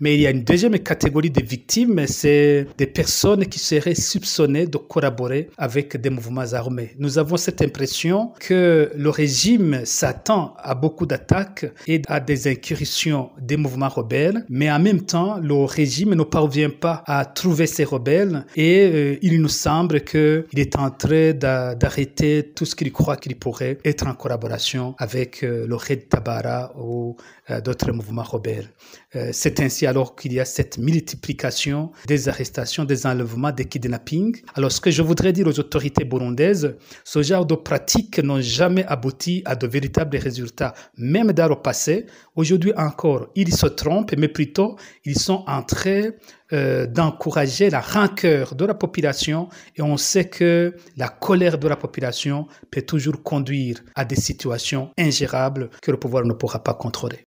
Mais il y a une deuxième catégorie de victimes, c'est des personnes qui seraient soupçonnées de collaborer avec des mouvements armés. Nous avons cette impression que le régime s'attend à beaucoup d'attaques et à des incursions des mouvements rebelles, mais en même temps, le régime ne parvient pas à trouver ces rebelles et euh, il nous semble qu'il est en train d'arrêter tout ce qu'il croit qu'il pourrait être en collaboration avec euh, le Red Tabara ou euh, d'autres mouvements rebelles. C'est ainsi alors qu'il y a cette multiplication des arrestations, des enlèvements, des kidnappings. Alors ce que je voudrais dire aux autorités burundaises, ce genre de pratiques n'ont jamais abouti à de véritables résultats, même dans le passé. Aujourd'hui encore, ils se trompent, mais plutôt ils sont en train euh, d'encourager la rancœur de la population et on sait que la colère de la population peut toujours conduire à des situations ingérables que le pouvoir ne pourra pas contrôler.